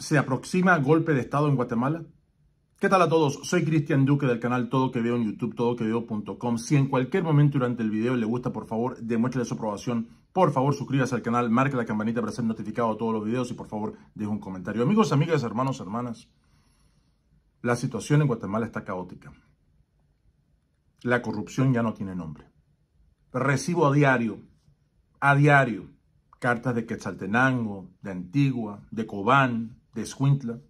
¿Se aproxima golpe de Estado en Guatemala? ¿Qué tal a todos? Soy Cristian Duque del canal Todo Que Veo en YouTube, todoqueveo.com. Si en cualquier momento durante el video le gusta, por favor, demuéstrele su aprobación. Por favor, suscríbase al canal, marque la campanita para ser notificado a todos los videos y por favor, deje un comentario. Amigos, amigas, hermanos, hermanas, la situación en Guatemala está caótica. La corrupción ya no tiene nombre. Recibo a diario, a diario, cartas de Quetzaltenango, de Antigua, de Cobán, de Escuintla,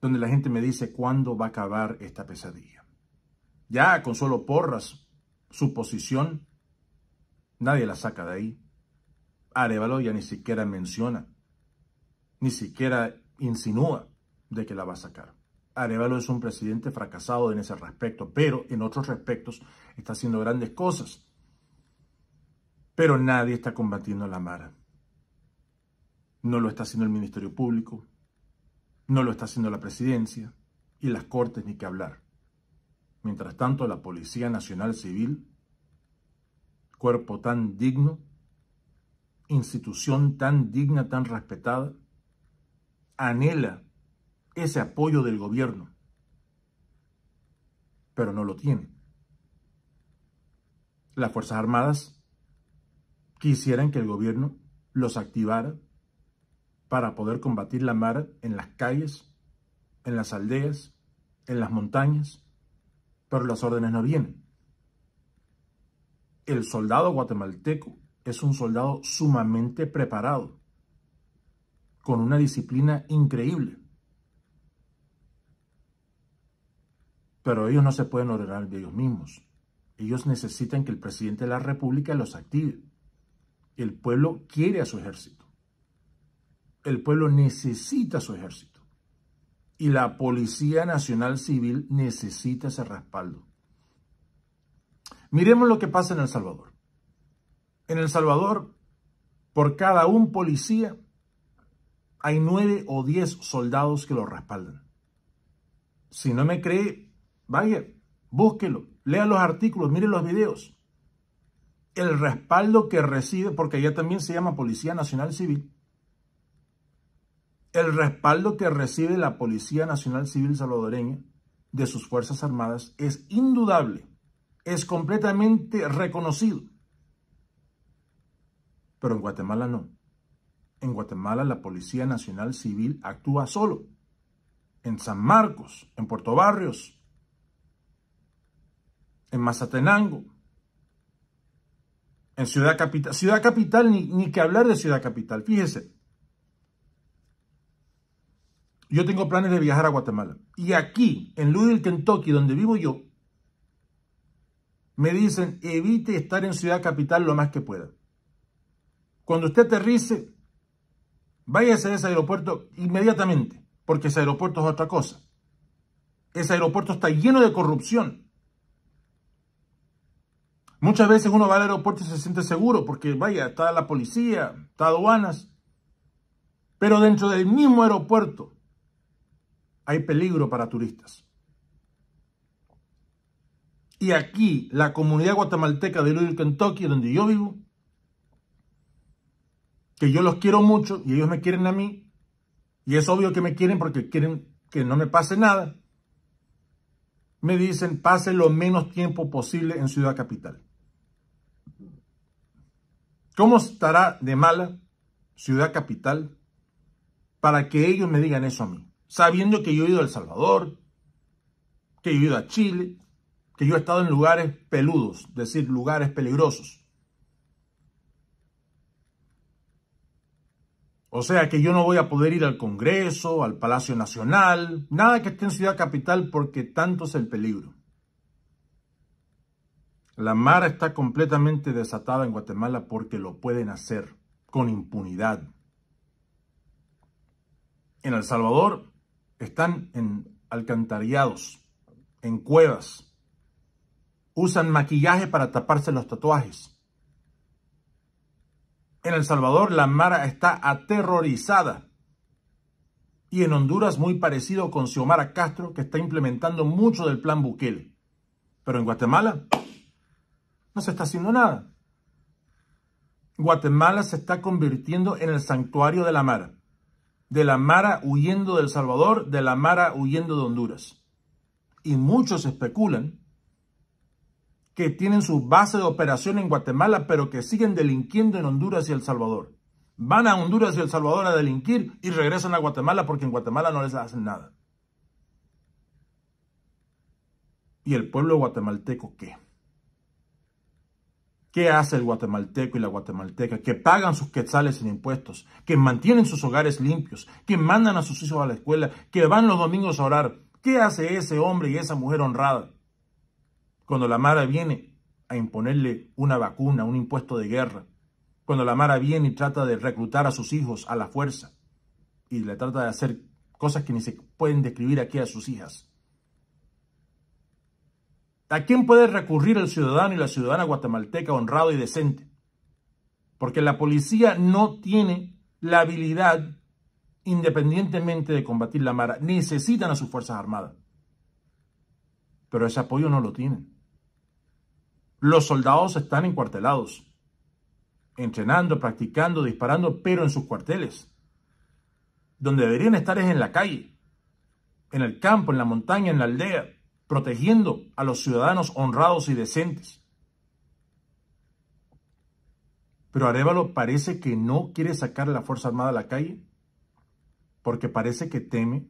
donde la gente me dice cuándo va a acabar esta pesadilla. Ya con solo porras, su posición, nadie la saca de ahí. Arevalo ya ni siquiera menciona, ni siquiera insinúa de que la va a sacar. Arevalo es un presidente fracasado en ese respecto, pero en otros aspectos está haciendo grandes cosas. Pero nadie está combatiendo a la Mara. No lo está haciendo el Ministerio Público, no lo está haciendo la Presidencia y las Cortes ni que hablar. Mientras tanto, la Policía Nacional Civil, cuerpo tan digno, institución tan digna, tan respetada, anhela ese apoyo del gobierno, pero no lo tiene. Las Fuerzas Armadas quisieran que el gobierno los activara para poder combatir la mar en las calles, en las aldeas, en las montañas, pero las órdenes no vienen. El soldado guatemalteco es un soldado sumamente preparado, con una disciplina increíble. Pero ellos no se pueden ordenar de ellos mismos. Ellos necesitan que el presidente de la República los active. El pueblo quiere a su ejército. El pueblo necesita su ejército y la Policía Nacional Civil necesita ese respaldo. Miremos lo que pasa en El Salvador. En El Salvador, por cada un policía, hay nueve o diez soldados que lo respaldan. Si no me cree, vaya, búsquelo, lea los artículos, mire los videos. El respaldo que recibe, porque allá también se llama Policía Nacional Civil, el respaldo que recibe la Policía Nacional Civil salvadoreña de sus Fuerzas Armadas es indudable, es completamente reconocido. Pero en Guatemala no. En Guatemala la Policía Nacional Civil actúa solo. En San Marcos, en Puerto Barrios, en Mazatenango, en Ciudad Capital. Ciudad Capital, ni, ni que hablar de Ciudad Capital. Fíjese, yo tengo planes de viajar a Guatemala. Y aquí, en Louisville, Kentucky, donde vivo yo, me dicen, evite estar en Ciudad Capital lo más que pueda. Cuando usted aterrice, váyase a ese aeropuerto inmediatamente, porque ese aeropuerto es otra cosa. Ese aeropuerto está lleno de corrupción. Muchas veces uno va al aeropuerto y se siente seguro, porque vaya, está la policía, está aduanas. Pero dentro del mismo aeropuerto hay peligro para turistas. Y aquí, la comunidad guatemalteca de Louisville, Kentucky, donde yo vivo, que yo los quiero mucho y ellos me quieren a mí, y es obvio que me quieren porque quieren que no me pase nada, me dicen pase lo menos tiempo posible en Ciudad Capital. ¿Cómo estará de mala Ciudad Capital para que ellos me digan eso a mí? sabiendo que yo he ido a El Salvador, que yo he ido a Chile, que yo he estado en lugares peludos, es decir, lugares peligrosos. O sea que yo no voy a poder ir al Congreso, al Palacio Nacional, nada que esté en Ciudad Capital porque tanto es el peligro. La mar está completamente desatada en Guatemala porque lo pueden hacer con impunidad. En El Salvador están en alcantarillados, en cuevas, usan maquillaje para taparse los tatuajes. En El Salvador la Mara está aterrorizada. Y en Honduras muy parecido con Xiomara Castro, que está implementando mucho del plan Bukele. Pero en Guatemala no se está haciendo nada. Guatemala se está convirtiendo en el santuario de la Mara de la Mara huyendo del Salvador, de la Mara huyendo de Honduras. Y muchos especulan que tienen su base de operación en Guatemala, pero que siguen delinquiendo en Honduras y El Salvador. Van a Honduras y El Salvador a delinquir y regresan a Guatemala porque en Guatemala no les hacen nada. ¿Y el pueblo guatemalteco qué? ¿Qué hace el guatemalteco y la guatemalteca que pagan sus quetzales sin impuestos, que mantienen sus hogares limpios, que mandan a sus hijos a la escuela, que van los domingos a orar? ¿Qué hace ese hombre y esa mujer honrada cuando la Mara viene a imponerle una vacuna, un impuesto de guerra? Cuando la Mara viene y trata de reclutar a sus hijos a la fuerza y le trata de hacer cosas que ni se pueden describir aquí a sus hijas. ¿A quién puede recurrir el ciudadano y la ciudadana guatemalteca honrado y decente? Porque la policía no tiene la habilidad independientemente de combatir la mara. Necesitan a sus Fuerzas Armadas. Pero ese apoyo no lo tienen. Los soldados están encuartelados, entrenando, practicando, disparando, pero en sus cuarteles. Donde deberían estar es en la calle, en el campo, en la montaña, en la aldea protegiendo a los ciudadanos honrados y decentes. Pero Arevalo parece que no quiere sacar a la Fuerza Armada a la calle porque parece que teme,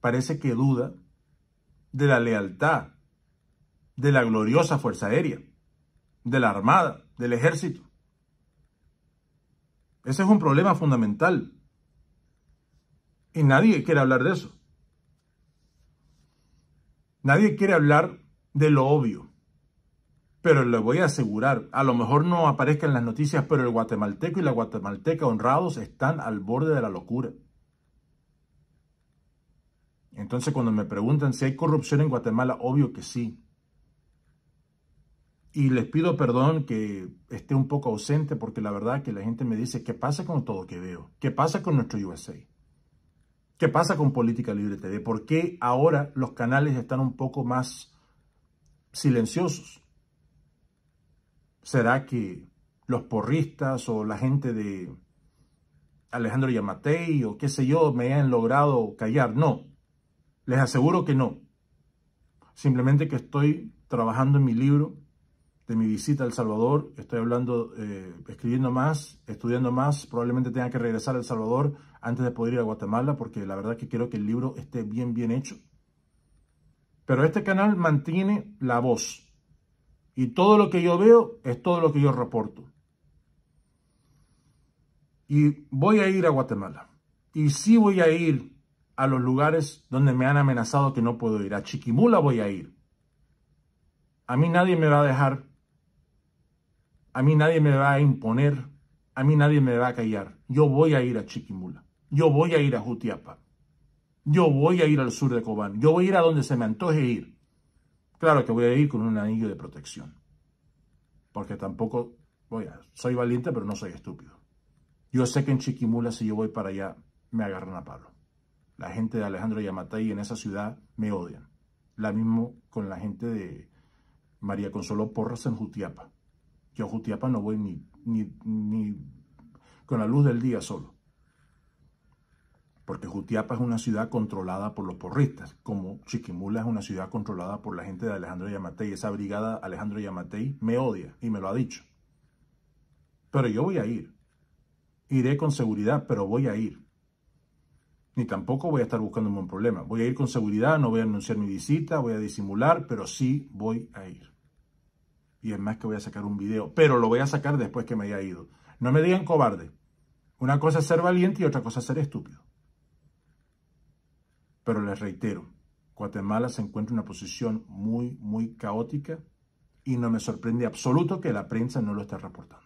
parece que duda de la lealtad de la gloriosa Fuerza Aérea, de la Armada, del Ejército. Ese es un problema fundamental. Y nadie quiere hablar de eso. Nadie quiere hablar de lo obvio. Pero le voy a asegurar, a lo mejor no aparezca en las noticias, pero el guatemalteco y la guatemalteca honrados están al borde de la locura. Entonces cuando me preguntan si hay corrupción en Guatemala, obvio que sí. Y les pido perdón que esté un poco ausente porque la verdad que la gente me dice, ¿qué pasa con todo que veo? ¿Qué pasa con nuestro USA? ¿Qué pasa con Política Libre TV? ¿Por qué ahora los canales están un poco más silenciosos? ¿Será que los porristas o la gente de Alejandro Yamatei o qué sé yo me han logrado callar? No, les aseguro que no. Simplemente que estoy trabajando en mi libro de mi visita a El Salvador. Estoy hablando, eh, escribiendo más, estudiando más. Probablemente tenga que regresar a El Salvador antes de poder ir a Guatemala, porque la verdad que quiero que el libro esté bien, bien hecho. Pero este canal mantiene la voz. Y todo lo que yo veo es todo lo que yo reporto. Y voy a ir a Guatemala. Y sí voy a ir a los lugares donde me han amenazado que no puedo ir. A Chiquimula voy a ir. A mí nadie me va a dejar. A mí nadie me va a imponer. A mí nadie me va a callar. Yo voy a ir a Chiquimula. Yo voy a ir a Jutiapa. Yo voy a ir al sur de Cobán. Yo voy a ir a donde se me antoje ir. Claro que voy a ir con un anillo de protección. Porque tampoco voy a... Soy valiente, pero no soy estúpido. Yo sé que en Chiquimula, si yo voy para allá, me agarran a palo. La gente de Alejandro Yamatay en esa ciudad me odian. La mismo con la gente de María Consuelo Porras en Jutiapa. Yo a Jutiapa no voy ni, ni con la luz del día solo porque Jutiapa es una ciudad controlada por los porristas, como Chiquimula es una ciudad controlada por la gente de Alejandro Yamatei. Esa brigada Alejandro Yamatei me odia y me lo ha dicho. Pero yo voy a ir. Iré con seguridad, pero voy a ir. Ni tampoco voy a estar buscando un problema. Voy a ir con seguridad, no voy a anunciar mi visita, voy a disimular, pero sí voy a ir. Y es más que voy a sacar un video, pero lo voy a sacar después que me haya ido. No me digan cobarde. Una cosa es ser valiente y otra cosa es ser estúpido. Pero les reitero, Guatemala se encuentra en una posición muy, muy caótica y no me sorprende absoluto que la prensa no lo esté reportando.